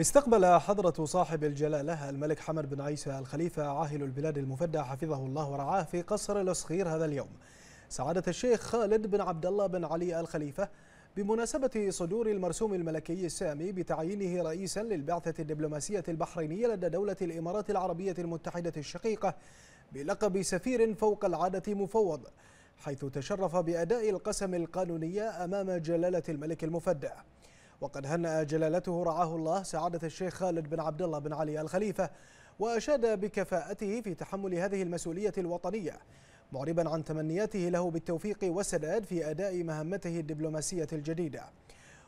استقبل حضرة صاحب الجلالة الملك حمد بن عيسى الخليفة عاهل البلاد المفدى حفظه الله ورعاه في قصر الصغير هذا اليوم سعادة الشيخ خالد بن عبد الله بن علي الخليفة بمناسبة صدور المرسوم الملكي السامي بتعيينه رئيسا للبعثة الدبلوماسية البحرينية لدى دولة الإمارات العربية المتحدة الشقيقة بلقب سفير فوق العادة مفوض حيث تشرف بأداء القسم القانونية أمام جلالة الملك المفدى وقد هنأ جلالته رعاه الله سعادة الشيخ خالد بن عبد الله بن علي الخليفة وأشاد بكفاءته في تحمل هذه المسؤولية الوطنية معربا عن تمنياته له بالتوفيق والسداد في أداء مهمته الدبلوماسية الجديدة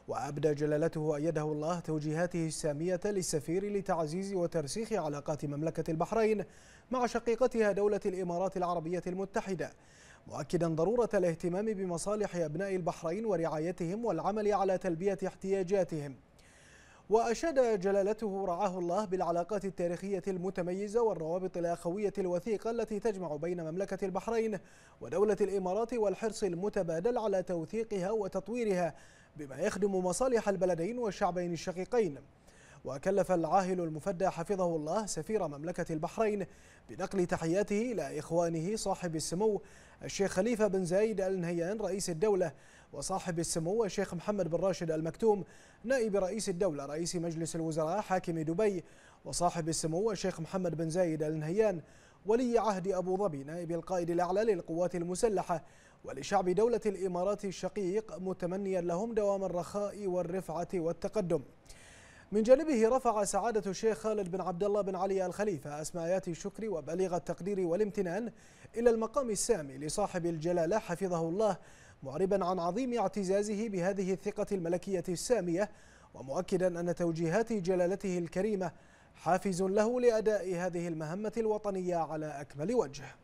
وأبدى جلالته أيده الله توجيهاته السامية للسفير لتعزيز وترسيخ علاقات مملكة البحرين مع شقيقتها دولة الإمارات العربية المتحدة مؤكدا ضرورة الاهتمام بمصالح أبناء البحرين ورعايتهم والعمل على تلبية احتياجاتهم وأشاد جلالته رعاه الله بالعلاقات التاريخية المتميزة والروابط الأخوية الوثيقة التي تجمع بين مملكة البحرين ودولة الإمارات والحرص المتبادل على توثيقها وتطويرها بما يخدم مصالح البلدين والشعبين الشقيقين وكلف العاهل المفدى حفظه الله سفير مملكة البحرين بنقل تحياته إلى إخوانه صاحب السمو الشيخ خليفة بن زايد آل نهيان رئيس الدولة وصاحب السمو الشيخ محمد بن راشد المكتوم نائب رئيس الدولة رئيس مجلس الوزراء حاكم دبي وصاحب السمو الشيخ محمد بن زايد آل نهيان ولي عهد أبو ظبي نائب القائد الأعلى للقوات المسلحة ولشعب دولة الإمارات الشقيق متمنيا لهم دوام الرخاء والرفعة والتقدم من جانبه رفع سعادة الشيخ خالد بن عبد الله بن علي الخليفة أسماء الشكر وبليغ التقدير والامتنان إلى المقام السامي لصاحب الجلالة حفظه الله معربا عن عظيم اعتزازه بهذه الثقة الملكية السامية ومؤكدا أن توجيهات جلالته الكريمة حافز له لأداء هذه المهمة الوطنية على أكمل وجه